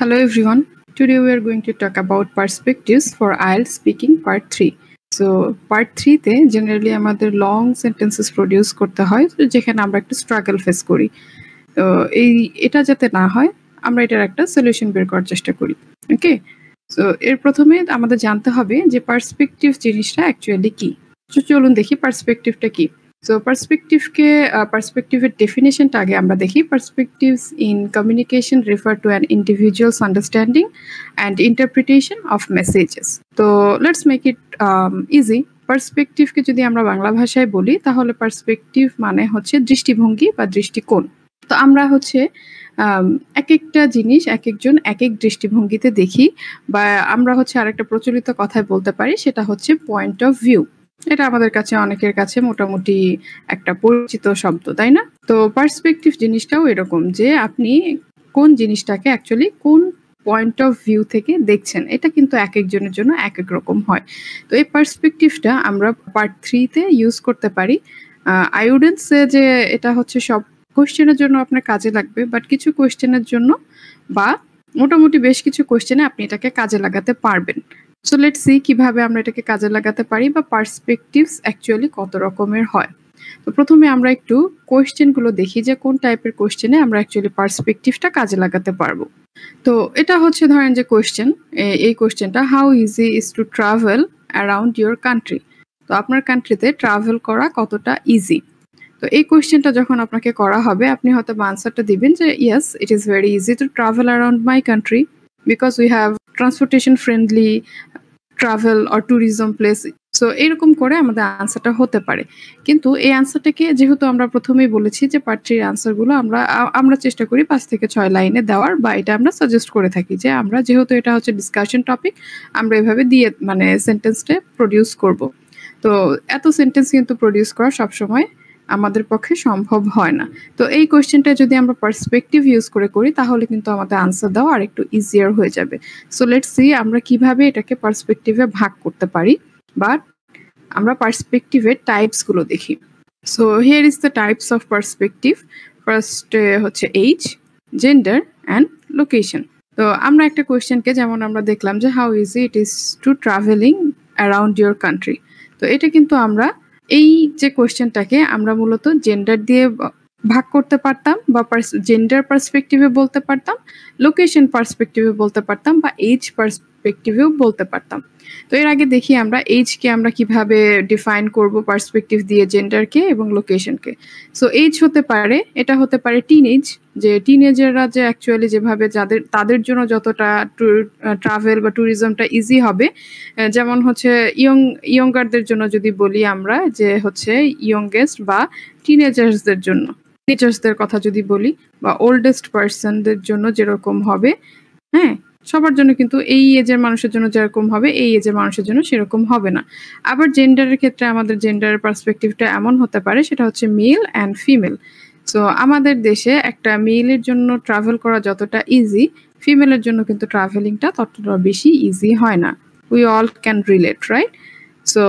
Hello everyone. Today we are going to talk about perspectives for IELTS speaking part 3. So part থ্রিতে generally আমাদের long sentences produce করতে হয় যেখানে আমরা একটা স্ট্রাগল ফেস করি তো এই এটা যাতে না হয় আমরা এটার একটা সলিউশন বের করার চেষ্টা করি ওকে সো এর প্রথমে আমাদের জানতে হবে যে পার্সপেকটিভ জিনিসটা অ্যাকচুয়ালি কী চলুন দেখি পার্সপেকটিভটা কী সো পার্সপেক্টিভকে পার্সপেক্টিভের ডেফিনেশনটা আগে আমরা দেখি perspectives in communication refer to an individual's understanding and interpretation of messages তো লেটস মেক ইট ইজি পার্সপেক্টিভকে যদি আমরা বাংলা ভাষায় বলি তাহলে পার্সপেক্টিভ মানে হচ্ছে দৃষ্টিভঙ্গি বা দৃষ্টিকোণ তো আমরা হচ্ছে um, এক একটা জিনিস এক একজন এক এক দৃষ্টিভঙ্গিতে দেখি বা আমরা হচ্ছে আরেকটা প্রচলিত কথায় বলতে পারি সেটা হচ্ছে পয়েন্ট অফ ভিউ এটা আমাদের কাছে অনেকের কাছে মোটামুটি একটা পরিচিত শব্দ তাই না তো পার্সপেক্টিভ জিনিসটাও এরকম যে আপনি কোন জিনিসটাকে অ্যাকচুয়ালি কোন পয়েন্ট অফ ভিউ থেকে দেখছেন এটা কিন্তু এক একজনের জন্য এক এক রকম হয় তো এই পার্সপেকটিভটা আমরা পার্ট থ্রিতে ইউজ করতে পারি আই যে এটা হচ্ছে সব কোয়েশ্চেনের জন্য আপনার কাজে লাগবে বাট কিছু কোয়েশ্চেনের জন্য বা মোটামুটি বেশ কিছু কোয়েশ্চেনে আপনি এটাকে কাজে লাগাতে পারবেন সো লেট সি কিভাবে আমরা এটাকে কাজে লাগাতে পারি বা পার্সপেকটিভস অ্যাকচুয়ালি কত রকমের হয় তো প্রথমে আমরা একটু কোয়েশ্চেনগুলো দেখি যে কোন টাইপের কোয়েশ্চেনে আমরা অ্যাকচুয়ালি পার্সপেকটিভটা কাজে লাগাতে পারবো তো এটা হচ্ছে ধরেন যে কোয়েশ্চেন এই কোয়েশ্চেনটা how easy is to travel around your country তো আপনার কান্ট্রিতে ট্রাভেল করা কতটা ইজি তো এই কোয়েশ্চেনটা যখন আপনাকে করা হবে আপনি হয়তো আনসারটা দিবেন যে yes it is very easy to travel around my country because we have transportation friendly travel or tourism place so এরকম করে আমাদের আনসারটা হতে পারে কিন্তু এই আনসারটাকে যেহেতু আমরা প্রথমেই বলেছি যে পার্টির আনসারগুলো আমরা আমরা চেষ্টা করি পাঁচ থেকে ছয় লাইনে দেওয়ার বা এটা আমরা সাজেস্ট করে থাকি যে আমরা যেহেতু এটা হচ্ছে ডিসকাশন টপিক আমরা এভাবে দিয়ে মানে সেন্টেন্সটা প্রডিউস করব তো এত সেন্টেন্স কিন্তু প্রডিউস করা সবসময় আমাদের পক্ষে সম্ভব হয় না তো এই কোয়েশ্চেনটা যদি আমরা পার্সপেক্টিভ ইউজ করে করি তাহলে কিন্তু আমাদের আনসার দেওয়া আর একটু ইজিয়ার হয়ে যাবে সো লেটস সি আমরা কিভাবে এটাকে পার্সপেক্টিভে ভাগ করতে পারি বা আমরা পার্সপেক্টিভের টাইপসগুলো দেখি so here is the types of perspective first হচ্ছে এইজ জেন্ডার অ্যান্ড লোকেশন তো আমরা একটা কোয়েশ্চেনকে যেমন আমরা দেখলাম যে how easy it is to travelling around your country তো এটা কিন্তু আমরা এই যে কোয়েশ্চেনটাকে আমরা মূলত জেন্ডার দিয়ে ভাগ করতে পারতাম বা জেন্ডার পার্সপেক্টিভে বলতে পারতাম লোকেশন পার্সপেক্টিভে বলতে পারতাম বা এজ পার্সপেক্টিভেও বলতে পারতাম তো এর আগে দেখি আমরা এইজকে আমরা কিভাবে ডিফাইন করব পার্সপেক্টিভ দিয়ে জেন্ডারকে এবং লোকেশনকে সো এইজ হতে পারে এটা হতে পারে টিনেজ যে টিনেজাররা যে অ্যাকচুয়ালি যেভাবে যাদের তাদের জন্য যতটা ট্রাভেল বা ট্যুরিজমটা ইজি হবে যেমন হচ্ছে ইয়ং ইয়ঙ্গারদের জন্য যদি বলি আমরা যে হচ্ছে ইয়ংগেস্ট বা টিনেজার্সদের জন্য টিনেজার্সদের কথা যদি বলি বা ওল্ডেস্ট পার্সনদের জন্য যেরকম হবে হ্যাঁ সবার জন্য কিন্তু এই এজের মানুষের জন্য যেরকম হবে এই এজের মানুষের জন্য সেরকম হবে না আবার জেন্ডারের ক্ষেত্রে আমাদের জেন্ডারের পার্সপেক্টিভটা এমন হতে পারে সেটা হচ্ছে মেল অ্যান্ড ফিমেল সো আমাদের দেশে একটা মেলের জন্য ট্রাভেল করা যতটা ইজি ফিমেলের জন্য কিন্তু ট্রাভেলিংটা ততটা বেশি ইজি হয় না we all can relate right so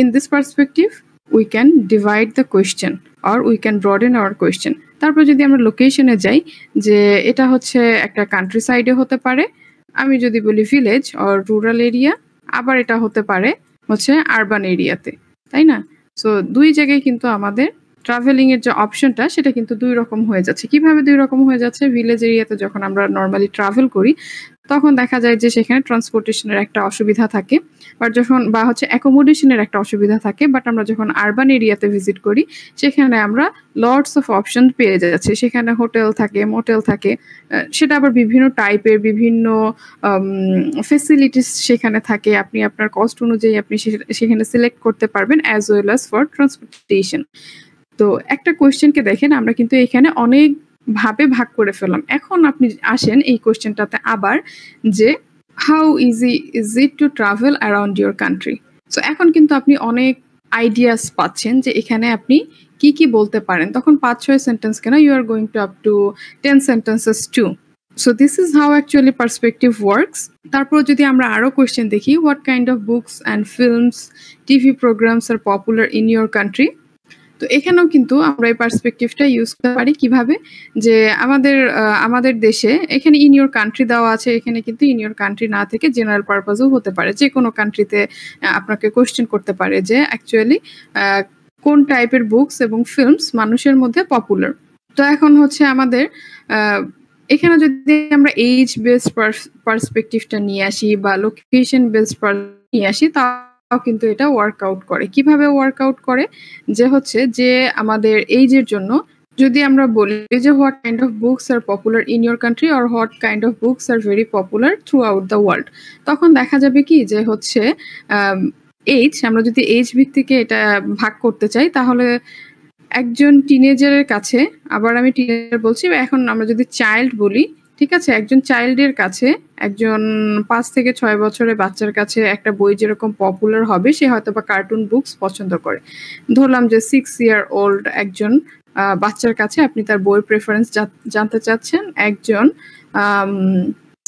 in this perspective we can divide the question or we can broaden our question তারপর যদি আমরা লোকেশনে যাই যে এটা হচ্ছে একটা কান্ট্রি সাইডে হতে পারে আমি যদি বলি ভিলেজ অর রুরাল এরিয়া আবার এটা হতে পারে হচ্ছে আরবান এরিয়াতে তাই না সো দুই জায়গায় কিন্তু আমাদের ট্রাভেলিং এর যে অপশনটা সেটা কিন্তু দুই রকম হয়ে যাচ্ছে কিভাবে দুই রকম হয়ে যাচ্ছে ভিলেজ এরিয়াতে যখন আমরা নর্মালি ট্রাভেল করি তখন দেখা যায় যে সেখানে ট্রান্সপোর্টেশনের একটা অসুবিধা থাকে বাট যখন বা হচ্ছে অ্যাকোমোডেশনের একটা অসুবিধা থাকে বাট আমরা যখন আরবান এরিয়াতে ভিজিট করি সেখানে আমরা লর্ডস অফ অপশন পেয়ে যাচ্ছি সেখানে হোটেল থাকে মোটেল থাকে সেটা আবার বিভিন্ন টাইপের বিভিন্ন ফেসিলিটিস সেখানে থাকে আপনি আপনার কস্ট অনুযায়ী আপনি সেখানে সিলেক্ট করতে পারবেন as well as for transportation তো একটা কোয়েশ্চেনকে দেখেন আমরা কিন্তু এখানে অনেক ভাবে ভাগ করে ফেললাম এখন আপনি আসেন এই কোয়েশ্চেনটাতে আবার যে how easy is it to travel around your country so এখন কিন্তু আপনি অনেক আইডিয়াস পাচ্ছেন যে এখানে আপনি কি কি বলতে পারেন তখন পাঁচ ছয় সেন্টেন্স কেন you are going to up to ten sentences too so this is how actually perspective works তারপর যদি আমরা আরও কোয়েশ্চেন দেখি what kind of books and films TV programmes are popular in your country তো এখানেও কিন্তু আমরা এই পার্সপেক্টিভটা ইউজ করতে পারি কিভাবে যে আমাদের আমাদের দেশে এখানে ইন ইউর কান্ট্রি দেওয়া আছে এখানে কিন্তু ইন ইউর কান্ট্রি না থেকে জেনারেল পারপাজও হতে পারে যে কোনো কান্ট্রিতে আপনাকে কোয়েশ্চেন করতে পারে যে অ্যাকচুয়ালি কোন টাইপের বুকস এবং ফিল্মস মানুষের মধ্যে পপুলার তো এখন হচ্ছে আমাদের এখানে যদি আমরা এইজ বেসড পার্সপেক্টিভটা নিয়ে আসি বা লোকেশন বেসড নিয়ে আসি তা কিন্তু এটা ওয়ার্কআউট করে কিভাবে ওয়ার্কআউট করে যে হচ্ছে যে আমাদের এইজের জন্য যদি আমরা বলি যে what kind of books are popular in your country আর what kind of books are very popular throughout the world তখন দেখা যাবে কি যে হচ্ছে এইজ আমরা যদি এইজ ভিত্তিকে এটা ভাগ করতে চাই তাহলে একজন টিনেজারের কাছে আবার আমি টিনেজার বলছি এখন আমরা যদি চাইল্ড বলি ঠিক আছে একজন চাইল্ডের কাছে একজন পাঁচ থেকে ছয় বছরের বাচ্চার কাছে একটা বই যেরকম পপুলার হবে সে হয়তো বা কার্টুন বুকস পছন্দ করে ধরলাম যে সিক্স ইয়ার ওল্ড একজন বাচ্চার কাছে আপনি তার বইয়ের প্রেফারেন্স জানতে চাচ্ছেন একজন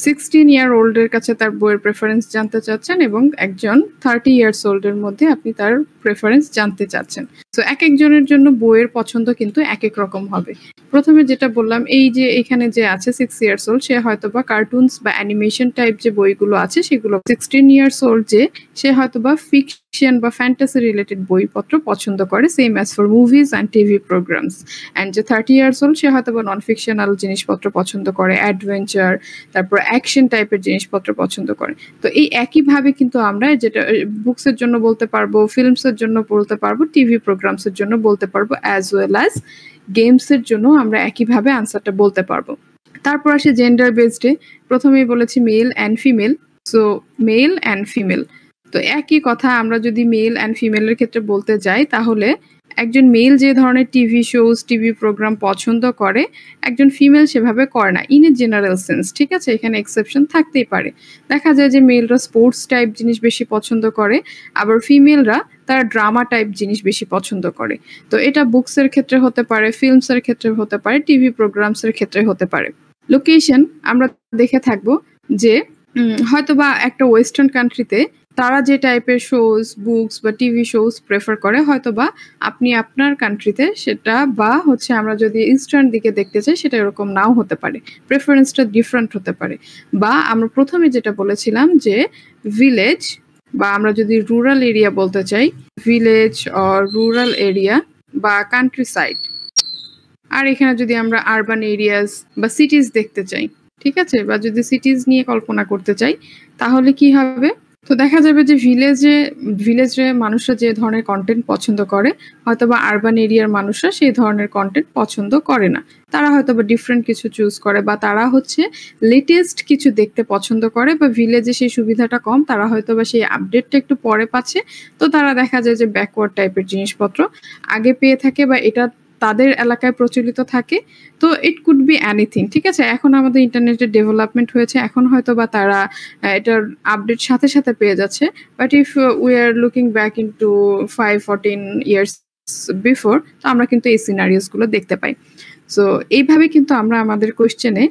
সিক্সটিন ইয়ার ওল্ডের কাছে তার বইয়ের প্রেফারেন্স জানতে চাচ্ছেন এবং একজন থার্টি ইয়ার্স ওল্ডের মধ্যে আপনি তার প্রেফারেন্স জানতে চাচ্ছেন তো এক একজনের জন্য বইয়ের পছন্দ কিন্তু এক এক রকম হবে প্রথমে যেটা বললাম এই যে এখানে যে আছে সিক্স ইয়ার্স ওল্ড সে হয়তো বা কার্টুন বা অ্যানিমেশন টাইপ যে বইগুলো আছে সেগুলো সিক্সটিন ইয়ার্স ওল্ড যে সে হয়তো বা ফিকশন বা ফ্যান্টাসি রিলেটেড বইপত্র পছন্দ করে same as for movies and TV programmes and যে থার্টি ইয়ার্স ওল্ড সে হয়তো বা নন ফিকশনাল জিনিসপত্র পছন্দ করে অ্যাডভেঞ্চার তারপর অ্যাকশন টাইপের জিনিসপত্র পছন্দ করে তো এই একইভাবে কিন্তু আমরা যেটা বুকসের জন্য বলতে পারবো ফিল্মসের জন্য বলতে পারবো টিভি এর জন্য বলতে পারবো অ্যাজ ওয়েল অ্যাজ গেমসের জন্য আমরা একইভাবে আনসারটা বলতে পারবো তারপর আসে জেন্ডার বেসডে প্রথমেই বলেছি male and female so male and female তো একই কথা আমরা যদি মেল অ্যান্ড ফিমেলের ক্ষেত্রে বলতে যাই তাহলে একজন মেল যে ধরনের টিভি শোজ টিভি প্রোগ্রাম পছন্দ করে একজন ফিমেল সেভাবে করে না ইন এ জেনারেল সেন্স ঠিক আছে এখানে এক্সেপশন থাকতেই পারে দেখা যায় যে মেলরা স্পোর্টস টাইপ জিনিস বেশি পছন্দ করে আবার ফিমেলরা তারা ড্রামা টাইপ জিনিস বেশি পছন্দ করে তো এটা বুকসের ক্ষেত্রে হতে পারে ফিল্মসের ক্ষেত্রে হতে পারে টিভি প্রোগ্রামসের ক্ষেত্রে হতে পারে লোকেশন আমরা দেখে থাকবো যে হয়তো বা একটা ওয়েস্টার্ন কান্ট্রিতে তারা যে টাইপের শোজ বুকস বা টিভি শোজ প্রেফার করে হয়তো বা আপনি আপনার কান্ট্রিতে সেটা বা হচ্ছে আমরা যদি ইনস্ট্যান্ট দিকে দেখতে চাই সেটা এরকম নাও হতে পারে প্রেফারেন্সটা ডিফারেন্ট হতে পারে বা আমরা প্রথমে যেটা বলেছিলাম যে ভিলেজ বা আমরা যদি রুরাল এরিয়া বলতে চাই ভিলেজ অর রুরাল এরিয়া বা কান্ট্রি সাইড আর এখানে যদি আমরা আরবান এরিয়াস বা সিটিজ দেখতে চাই ঠিক আছে বা যদি সিটিজ নিয়ে কল্পনা করতে চাই তাহলে কি হবে তো দেখা যাবে যে ভিলেজে ভিলেজে মানুষরা যে ধরনের কন্টেন্ট পছন্দ করে হয়তো বা আরবান এরিয়ার মানুষরা সেই ধরনের কন্টেন্ট পছন্দ করে না তারা হয়তো বা ডিফারেন্ট কিছু চুজ করে বা তারা হচ্ছে লেটেস্ট কিছু দেখতে পছন্দ করে বা ভিলেজে সেই সুবিধাটা কম তারা হয়তো বা সেই আপডেটটা একটু পরে পাচ্ছে তো তারা দেখা যায় যে ব্যাকওয়ার্ড টাইপের জিনিসপত্র আগে পেয়ে থাকে বা এটা তাদের এলাকায় প্রচলিত থাকে তো ইট কুড বি এনিথিং ঠিক আছে এখন আমাদের ইন্টারনেটের ডেভেলপমেন্ট হয়েছে এখন হয়তো বা তারা এটার আপডেট সাথে সাথে পেয়ে যাচ্ছে but if we are looking back in two five fourteen years before তো আমরা কিন্তু এই সিনারিওসগুলো দেখতে পাই সো এইভাবে কিন্তু আমরা আমাদের কোয়েশ্চেনে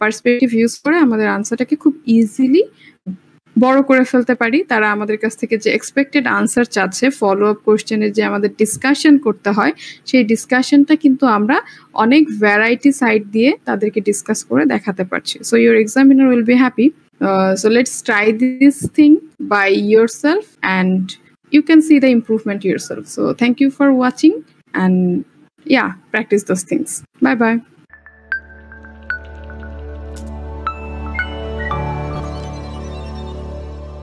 পার্সপেক্টিভ ইউজ করে আমাদের আনসারটাকে খুব ইজিলি বড় করে ফেলতে পারি তারা আমাদের কাছ থেকে যে এক্সপেক্টেড আনসার চাচ্ছে ফলো আপ কোশ্চেনের যে আমাদের ডিসকাশন করতে হয় সেই ডিসকাশনটা কিন্তু আমরা অনেক ভ্যারাইটি সাইড দিয়ে তাদেরকে ডিসকাস করে দেখাতে পারছি so your examiner will be happy so let's try this thing by yourself and you can see the improvement yourself so thank you for watching and yeah practise those things bye by